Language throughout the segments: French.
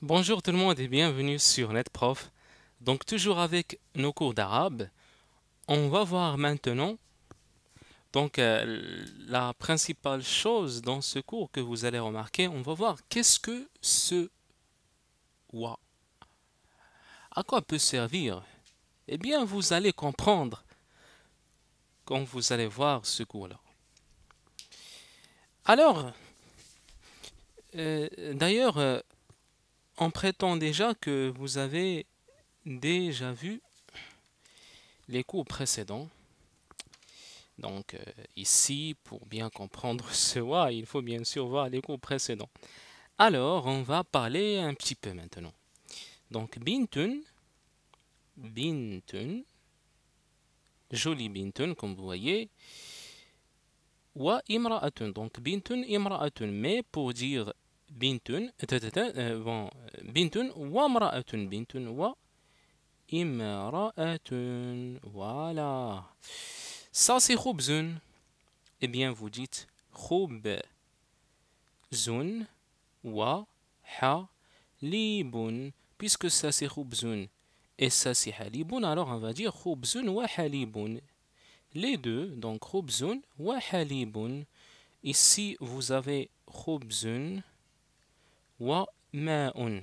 Bonjour tout le monde et bienvenue sur NetProf. Donc toujours avec nos cours d'arabe, on va voir maintenant donc euh, la principale chose dans ce cours que vous allez remarquer, on va voir qu'est-ce que ce wa. À quoi peut servir Eh bien vous allez comprendre quand vous allez voir ce cours-là. Alors, euh, d'ailleurs, euh, on prétend déjà que vous avez déjà vu les cours précédents. Donc euh, ici, pour bien comprendre ce « wa », il faut bien sûr voir les cours précédents. Alors, on va parler un petit peu maintenant. Donc bintun, bintun, joli bintun comme vous voyez, wa imra'atun. Donc bintun, imra'atun. Mais pour dire Bintun euh, bon wa bintun bintun, wa imra'atun. Voilà. Ça, c'est khubzun. Eh bien, vous dites Zun wa ha libun. Puisque ça, c'est khubzun et ça, c'est halibun, alors on va dire khubzun wa halibun. Les deux, donc khubzun wa halibun. Ici, vous avez khubzun wa ma'un.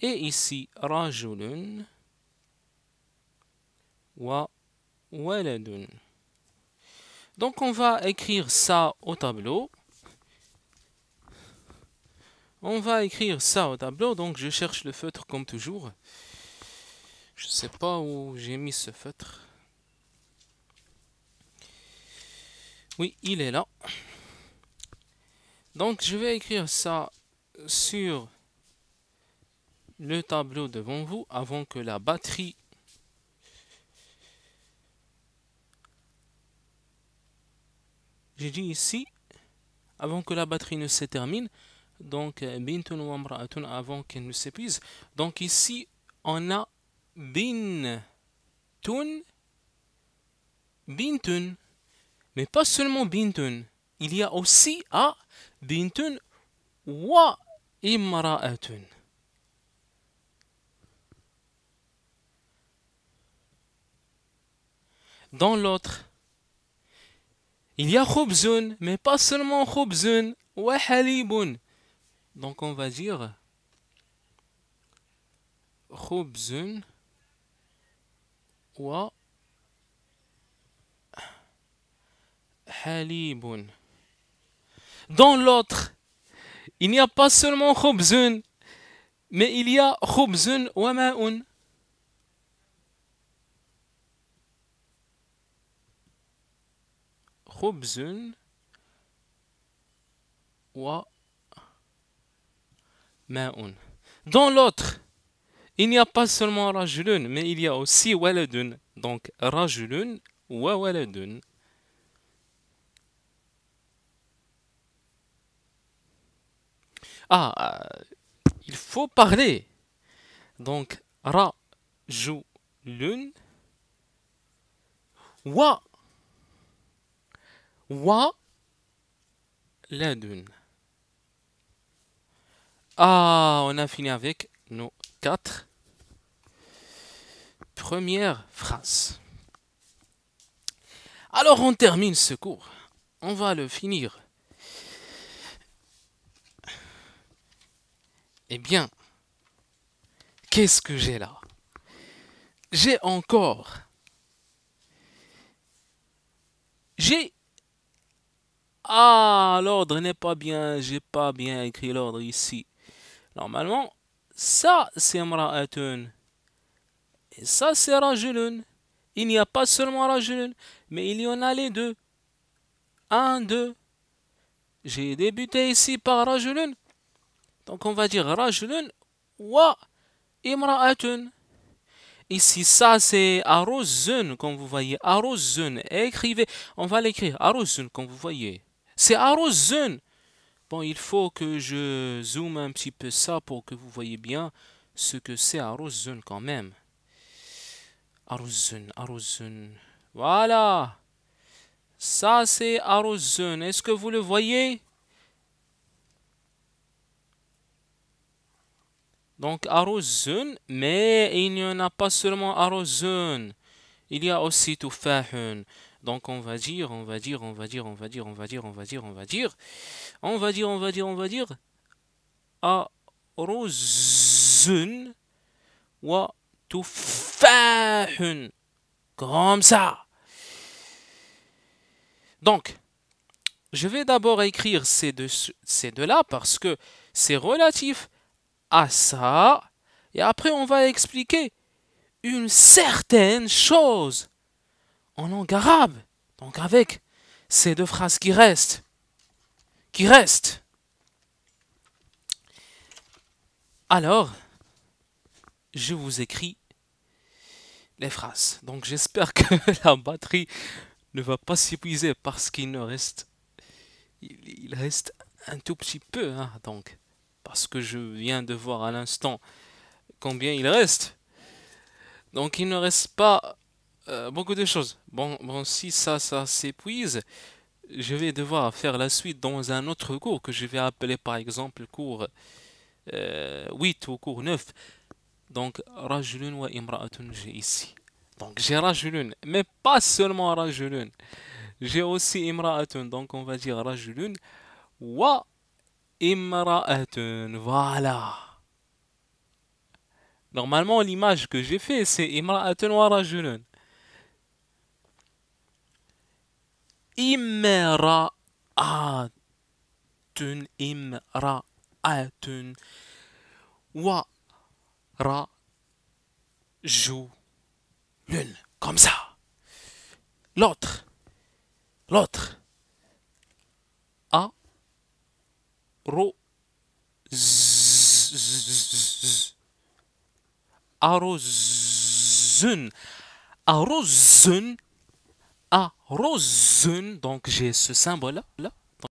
Et ici, rajulun wa waladun. Donc on va écrire ça au tableau. On va écrire ça au tableau, donc je cherche le feutre comme toujours. Je ne sais pas où j'ai mis ce feutre. Oui, il est là. Donc je vais écrire ça sur le tableau devant vous avant que la batterie j'ai dit ici avant que la batterie ne se termine donc euh, avant qu'elle ne s'épuise donc ici on a bintun bintun mais pas seulement bintun il y a aussi a bintun wa امرأة Dans l'autre, il y a khubzun, mais pas seulement khubzun, wa halibun. Donc on va dire khubzun wa halibun. Dans l'autre, il n'y a pas seulement khubzun, mais il y a khubzun wa ma'un. Khubzun wa ma'un. Dans l'autre, il n'y a pas seulement rajulun, mais il y a aussi waladun. Donc rajulun wa waladun. Ah, euh, il faut parler. Donc, RA LUNE. wa wa dune. Ah, on a fini avec nos quatre premières phrases. Alors on termine ce cours. On va le finir Eh bien, qu'est-ce que j'ai là J'ai encore... J'ai... Ah, l'ordre n'est pas bien, j'ai pas bien écrit l'ordre ici. Normalement, ça c'est Mra'atun. Et ça c'est Rajulun. Il n'y a pas seulement Rajulun, mais il y en a les deux. Un, deux. J'ai débuté ici par Rajulun. Donc on va dire rajulun wa imra'atun. Ici, ça c'est arozun, comme vous voyez. Arrozun Écrivez. On va l'écrire. Arozun, comme vous voyez. C'est arozun. Bon, il faut que je zoome un petit peu ça pour que vous voyez bien ce que c'est arozun quand même. Arozun, arozun. Voilà. Ça c'est arozun. Est-ce que vous le voyez? Donc arrozun, mais il n'y en a pas seulement arrozun. Il y a aussi tufahun. Donc on va dire, on va dire, on va dire, on va dire, on va dire, on va dire, on va dire, on va dire, on va dire, on va dire, arozun wa tufahun. Comme ça. Donc, je vais d'abord écrire ces deux-là parce que c'est relatif à ça, et après on va expliquer une certaine chose en langue arabe, donc avec ces deux phrases qui restent, qui restent. Alors, je vous écris les phrases. Donc j'espère que la batterie ne va pas s'épuiser parce qu'il ne reste, il reste un tout petit peu, hein, donc. Parce que je viens de voir à l'instant combien il reste. Donc il ne reste pas euh, beaucoup de choses. Bon, si ça, ça s'épuise, je vais devoir faire la suite dans un autre cours que je vais appeler par exemple cours 8 euh, ou cours 9. Donc, Rajulun wa Imra'atun, j'ai ici. Donc, j'ai Rajulun, mais pas seulement Rajulun. J'ai aussi Imra'atun, donc on va dire Rajulun wa Imra'atun. Voilà. Normalement, l'image que j'ai fait, c'est Imra'atun wa rajulun. Imra'atun. Imra'atun. Wa rajulun. Comme ça. L'autre. L'autre. A. Arrosun arrosen Rosun, donc j'ai ce symbole là